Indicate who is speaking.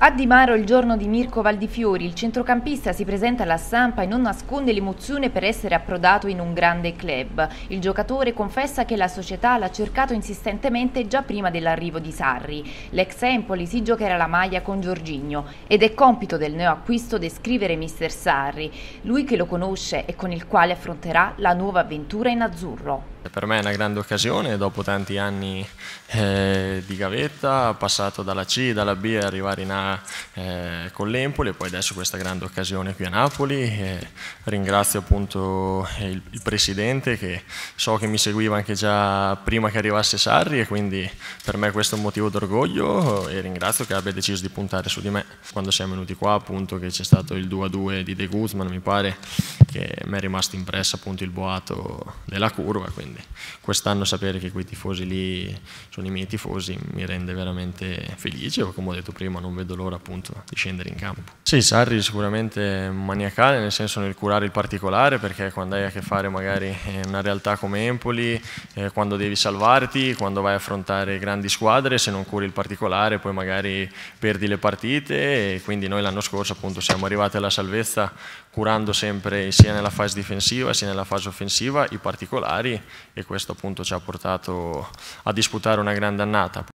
Speaker 1: A Di Maro il giorno di Mirko Valdifiori, il centrocampista si presenta alla stampa e non nasconde l'emozione per essere approdato in un grande club. Il giocatore confessa che la società l'ha cercato insistentemente già prima dell'arrivo di Sarri. L'ex Empoli si giocherà la maglia con Giorginio ed è compito del neoacquisto descrivere Mr. Sarri, lui che lo conosce e con il quale affronterà la nuova avventura in azzurro.
Speaker 2: Per me è una grande occasione, dopo tanti anni eh, di gavetta, passato dalla C, dalla B e arrivare in A eh, con l'Empoli e poi adesso questa grande occasione qui a Napoli. Eh, ringrazio appunto eh, il, il, Presidente che so che mi seguiva anche già prima che arrivasse Sarri e quindi per me questo è un motivo d'orgoglio e ringrazio che abbia deciso di puntare su di me. Quando siamo venuti qua appunto che c'è stato il 2-2 di De Guzman mi pare che mi è rimasto impresso appunto il boato della curva, quindi quest'anno sapere che quei tifosi lì sono i miei tifosi mi rende veramente felice, come ho detto prima non vedo l'ora appunto di scendere in campo. Sì, Sarri sicuramente maniacale nel senso nel curare il particolare perché quando hai a che fare magari eh, una realtà come Empoli, eh, quando devi salvarti, quando vai a affrontare grandi squadre, se non curi il particolare poi magari perdi le partite e quindi noi l'anno scorso appunto siamo arrivati alla salvezza curando sempre i sia nella fase difensiva sia nella fase offensiva i particolari e questo appunto ci ha portato a disputare una grande annata.